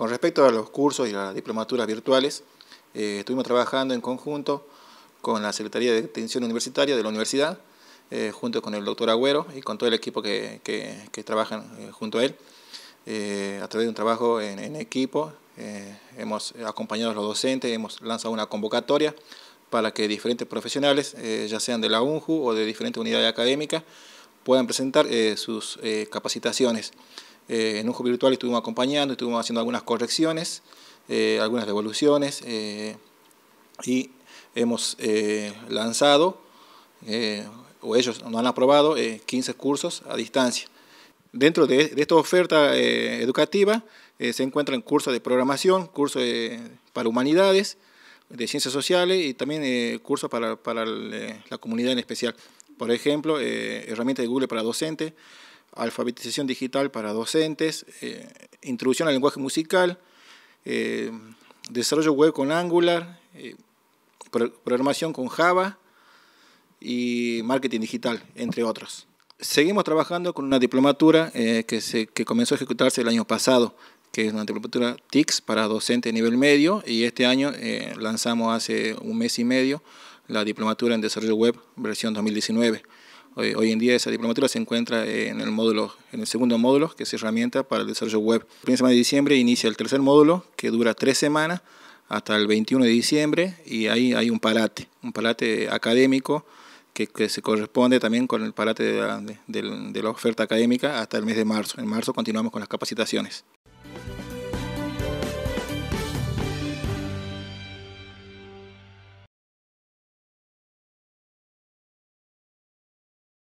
Con respecto a los cursos y las diplomaturas virtuales, eh, estuvimos trabajando en conjunto con la Secretaría de Extensión Universitaria de la Universidad, eh, junto con el doctor Agüero y con todo el equipo que, que, trabajan eh, junto a él. a través de un trabajo en, en equipo, hemos acompañado a los docentes, hemos lanzado una convocatoria para que diferentes profesionales, ya sean de la UNJU o de diferentes unidades académicas, puedan presentar sus capacitaciones. Eh, en un hub virtual estuvimos acompañando, estuvimos haciendo algunas correcciones, eh, algunas devoluciones eh, y hemos lanzado, o ellos nos han aprobado, 15 cursos a distancia. Dentro de, de, esta oferta educativa se encuentran cursos de programación, cursos para humanidades, de ciencias sociales y también cursos para, para la comunidad en especial. Por ejemplo, herramientas de Google para docentes, alfabetización digital para docentes, eh, introducción al lenguaje musical, eh, desarrollo web con Angular, eh, programación con Java y marketing digital, entre otros. Seguimos trabajando con una diplomatura que, que comenzó a ejecutarse el año pasado, que es una diplomatura TICS para docentes de nivel medio y este año lanzamos hace un mes y medio la diplomatura en desarrollo web versión 2019. Hoy, en día esa diplomatura se encuentra en el módulo, en el segundo módulo, que es herramienta para el desarrollo web. El primer semana de diciembre inicia el tercer módulo, que dura tres semanas hasta el 21 de diciembre, y ahí hay un parate, un parate académico que, se corresponde también con el parate de la oferta académica hasta el mes de marzo. En marzo continuamos con las capacitaciones.